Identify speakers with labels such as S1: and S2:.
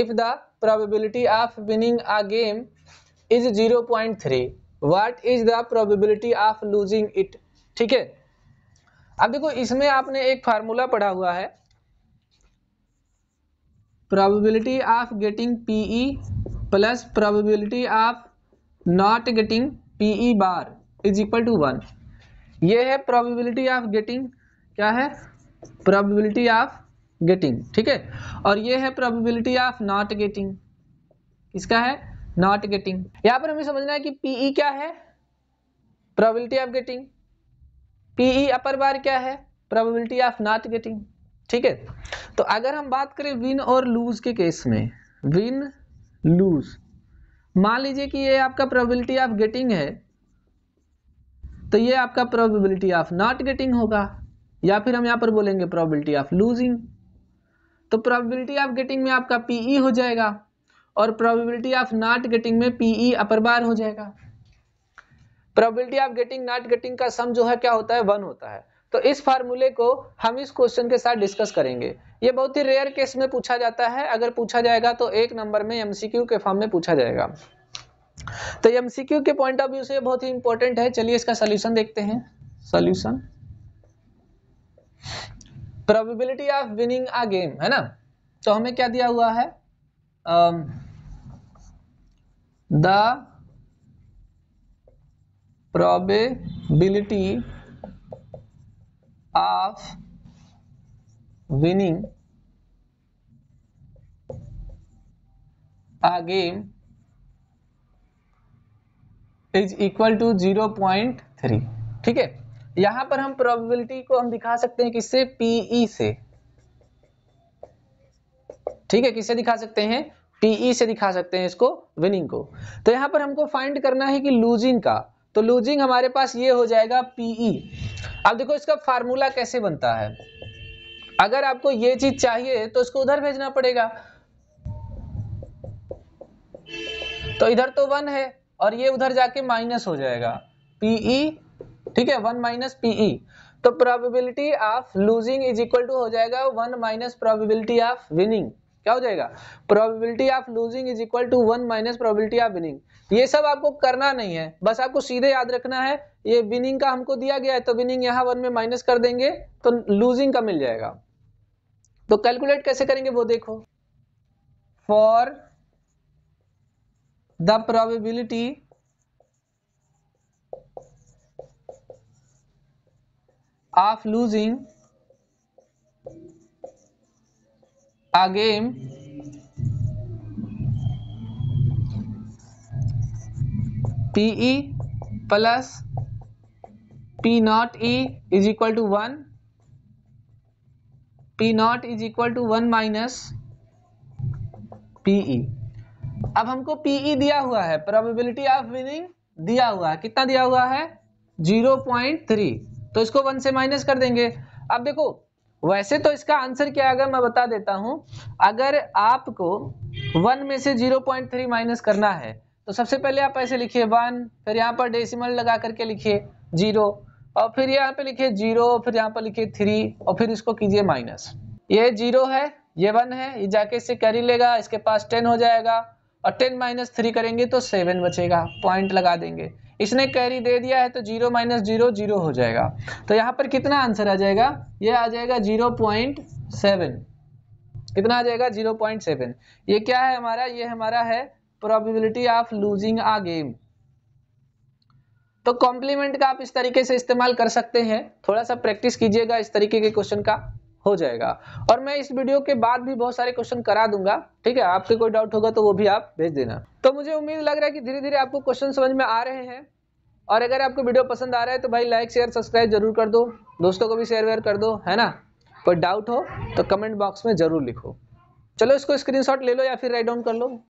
S1: If the probability of winning a game is zero point three what is the probability of losing it ठीक है अब देखो इसमें आपने एक फार्मूला पढ़ा हुआ है probability of getting P E plus probability of not getting P E bar is equal to one ये है प्रोबेबिलिटी ऑफ गेटिंग क्या है प्रोबेबिलिटी ऑफ गेटिंग ठीक है और ये है प्रोबेबिलिटी ऑफ नॉट गेटिंग इसका है नॉट गेटिंग यहां पर हमें समझना है कि पीई e क्या है probability of getting P E upper bar क्या है प्रोबेबिलिटी ऑफ नॉट गेटिंग ठीक है तो अगर हम बात करें विन और लूज के केस में विन लूज मान लीजिए कि ये आपका प्रोबेबिलिटी ऑफ गेटिंग है तो ये आपका प्रोबेबिलिटी ऑफ नॉट गेटिंग होगा या फिर हम यहां पर बोलेंगे प्रोबेबिलिटी ऑफ लूजिंग तो प्रोबेबिलिटी ऑफ गेटिंग में आपका पीई e हो जाएगा और प्रोबेबिलिटी ऑफ नॉट गेटिंग में पीई e अपर बार हो जाएगा probability of getting not getting का सम जो है क्या होता है वन होता है तो इस फार्मूले को हम इस क्वेश्चन के साथ डिस्कस करेंगे ये बहुत ही रेयर केस में पूछा जाता है अगर पूछा जाएगा तो एक नंबर में एमसीक्यू के फॉर्म में पूछा जाएगा तो एमसीक्यू के पॉइंट ऑफ व्यू से बहुत ही इंपॉर्टेंट है चलिए इसका सोल्यूशन देखते हैं solution probability of winning a game है ना तो हमें क्या दिया हुआ है the probability of winning game is equal to zero point three ठीक है यहां पर हम प्रोबेबिलिटी को हम दिखा सकते हैं किससे पीई e से ठीक है किससे दिखा सकते हैं पीई e से दिखा सकते हैं इसको विनिंग को तो यहां पर हमको फाइंड करना है कि लूजिंग का तो लूजिंग हमारे पास ये हो जाएगा पीई e। अब देखो इसका फार्मूला कैसे बनता है अगर आपको ये चीज चाहिए तो इसको उधर भेजना पड़ेगा तो इधर तो वन है और ये उधर जाके माइनस हो जाएगा पीई ठीक है वन माइनस पीई तो probability of losing is equal to हो जाएगा one minus probability of winning क्या हो जाएगा probability of losing is equal to one minus probability of winning ये सब आपको करना नहीं है बस आपको सीधे याद रखना है ये विनिंग का हमको दिया गया है तो विनिंग यहाँ वन में माइनस कर देंगे तो लूजिंग का मिल जाएगा तो कैलकुलेट कैसे करेंगे वो देखो for the probability of losing a game PE plus P naught E is equal to 1 P naught is equal to 1 minus PE अब हमको PE दिया हुआ है प्रोबेबिलिटी ऑफ विनिंग दिया हुआ है कितना दिया हुआ है 0.3 तो इसको वन से माइनस कर देंगे अब देखो वैसे तो इसका आंसर क्या आएगा मैं बता देता हूं अगर आपको वन में से जीरो पॉइंट थ्री माइनस करना है तो सबसे पहले आप ऐसे लिखिए वन फिर यहाँ पर डेसिमल लगा करके लिखिए जीरो और फिर यहाँ पे लिखिए जीरो फिर यहाँ पर लिखिए थ्री और फिर इसको कीजिए माइनस ये जीरो है ये वन है ये जाके इससे कैरी लेगा इसके पास टेन हो जाएगा और टेन माइनस थ्री करेंगे तो सेवन बचेगा पॉइंट लगा देंगे इसने कैरी दे दिया है तो जीरो माइनस जीरो जीरो हो जाएगा तो यहाँ पर कितना आंसर आ जाएगा ये आ जाएगा जीरो पॉइंट सेवन कितना आ जाएगा जीरो पॉइंट सेवन ये क्या है हमारा ये हमारा है probability of losing a game तो कॉम्प्लीमेंट का आप इस तरीके से इस्तेमाल कर सकते हैं थोड़ा सा प्रैक्टिस कीजिएगा इस तरीके के क्वेश्चन का हो जाएगा और मैं इस वीडियो के बाद भी बहुत सारे क्वेश्चन करा दूंगा ठीक है आपके कोई डाउट होगा तो वो भी आप भेज देना तो मुझे उम्मीद लग रहा है कि धीरे धीरे आपको क्वेश्चन समझ में आ रहे हैं और अगर आपको वीडियो पसंद आ रहा है तो भाई लाइक शेयर सब्सक्राइब जरूर कर दो दोस्तों को भी शेयर वेयर कर दो है ना कोई डाउट हो तो कमेंट बॉक्स में जरूर लिखो चलो इसको स्क्रीनशॉट ले लो या फिर राइट डाउन कर लो